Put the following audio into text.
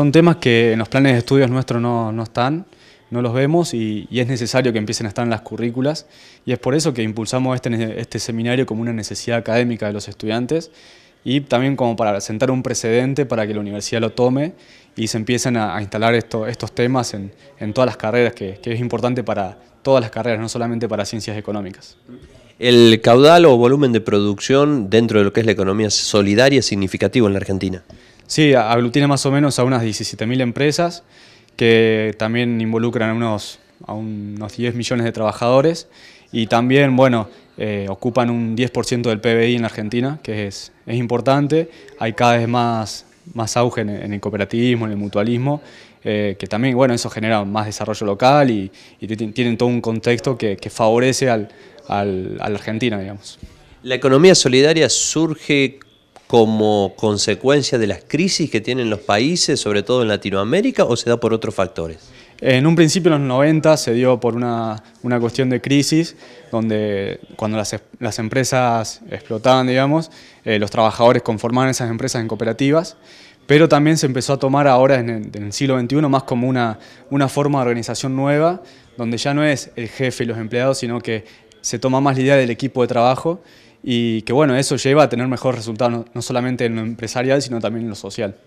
Son temas que en los planes de estudios nuestros no, no están, no los vemos y, es necesario que empiecen a estar en las currículas y es por eso que impulsamos este, este seminario como una necesidad académica de los estudiantes y también como para sentar un precedente para que la universidad lo tome y se empiecen a, instalar estos temas en, en todas las carreras, que, que, es importante para todas las carreras, no solamente para ciencias económicas. ¿El caudal o volumen de producción dentro de lo que es la economía solidaria es significativo en la Argentina? Sí, aglutina más o menos a unas 17.000 empresas que también involucran a unos, unos 10 millones de trabajadores y también, bueno, eh, ocupan un 10% del PBI en la Argentina, que es, es importante. Hay cada vez más, más auge en, el cooperativismo, en el mutualismo, eh, que también, bueno, eso genera más desarrollo local y, tienen todo un contexto que, favorece a la Argentina, digamos. La economía solidaria surge como consecuencia de las crisis que tienen los países, sobre todo en Latinoamérica, o se da por otros factores? En un principio, en los 90, se dio por una, una cuestión de crisis, donde cuando las, las empresas explotaban, digamos, eh, los trabajadores conformaban esas empresas en cooperativas, pero también se empezó a tomar ahora en el, siglo XXI más como una, una forma de organización nueva, donde ya no es el jefe y los empleados, sino que se toma más la idea del equipo de trabajo y que bueno, eso lleva a tener mejores resultados no, no solamente en lo empresarial, sino también en lo social.